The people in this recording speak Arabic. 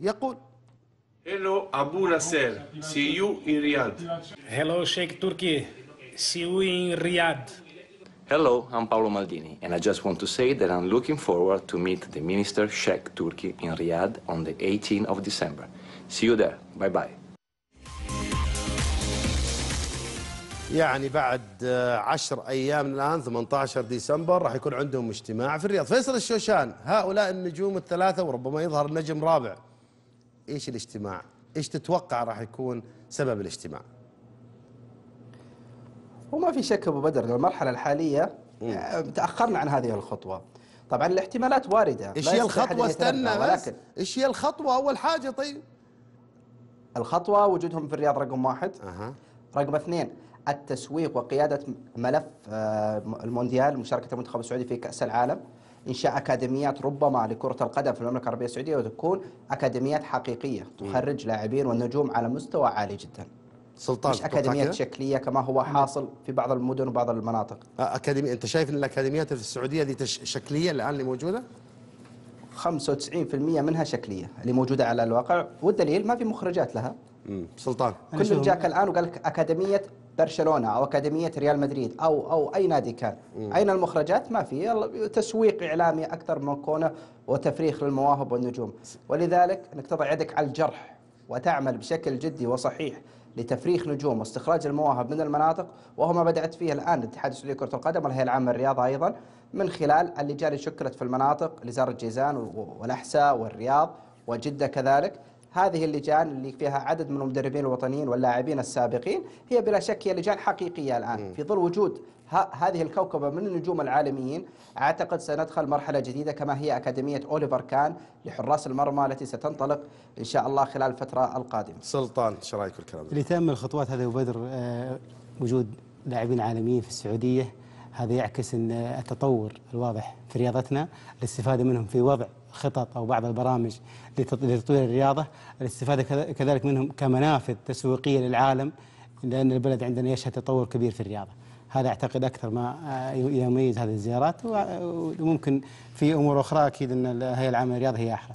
يقول Hello Abu Nasser, see you in Riyadh. Hello Sheikh Turki, see you in Riyadh. Hello, I'm Paolo Maldini, and I just want to say that I'm looking forward to meet the Minister Sheikh Turki in Riyadh on the 18th of December. See you there. Bye bye. يعني بعد 10 آه، ايام الان 18 ديسمبر راح يكون عندهم اجتماع في الرياض فيصل الشوشان هؤلاء النجوم الثلاثه وربما يظهر نجم رابع ايش الاجتماع ايش تتوقع راح يكون سبب الاجتماع وما في شك ابو بدر المرحله الحاليه آه، تاخرنا عن هذه الخطوه طبعا الاحتمالات وارده ايش هي الخطوه استنى بس ايش هي الخطوه اول حاجه طيب الخطوه وجودهم في الرياض رقم واحد أه. رقم اثنين التسويق وقيادة ملف آه، المونديال مشاركة المنتخب السعودي في كأس العالم إنشاء أكاديميات ربما لكرة القدم في المملكة العربية السعودية وتكون أكاديميات حقيقية تخرج لاعبين والنجوم على مستوى عالي جدا سلطان مش اكاديميات شكليه كما هو حاصل في بعض المدن وبعض المناطق آه، اكاديمي انت شايف ان الاكاديميات في السعوديه دي تش... شكليه الان اللي موجوده 95% منها شكليه اللي موجوده على الواقع والدليل ما في مخرجات لها سلطان كل جاك الان وقال لك اكاديميه برشلونه او اكاديميه ريال مدريد او او اي نادي كان مم. اين المخرجات ما في تسويق اعلامي اكثر من كونه وتفريخ للمواهب والنجوم ولذلك انك تضع يدك على الجرح وتعمل بشكل جدي وصحيح لتفريخ نجوم واستخراج المواهب من المناطق وهو ما بدات فيه الان الاتحاد السعودي لكره القدم والهيئه العامه للرياضه ايضا من خلال اللجان اللي شكلت في المناطق لزار الجيزان والاحساء والرياض وجده كذلك هذه اللجان اللي فيها عدد من المدربين الوطنيين واللاعبين السابقين هي بلا شك هي لجان حقيقية الآن في ظل وجود هذه الكوكبة من النجوم العالميين أعتقد سندخل مرحلة جديدة كما هي أكاديمية أوليفر كان لحراس المرمى التي ستنطلق إن شاء الله خلال الفترة القادمة سلطان ايش رايك في الكلام لتأمل الخطوات هذه وبدر آه، وجود لاعبين عالميين في السعودية هذا يعكس ان التطور الواضح في رياضتنا الاستفاده منهم في وضع خطط او بعض البرامج لتطوير الرياضه، الاستفاده كذلك منهم كمنافذ تسويقيه للعالم لان البلد عندنا يشهد تطور كبير في الرياضه. هذا اعتقد اكثر ما يميز هذه الزيارات وممكن في امور اخرى اكيد ان الهيئه العامه للرياضه هي احرى.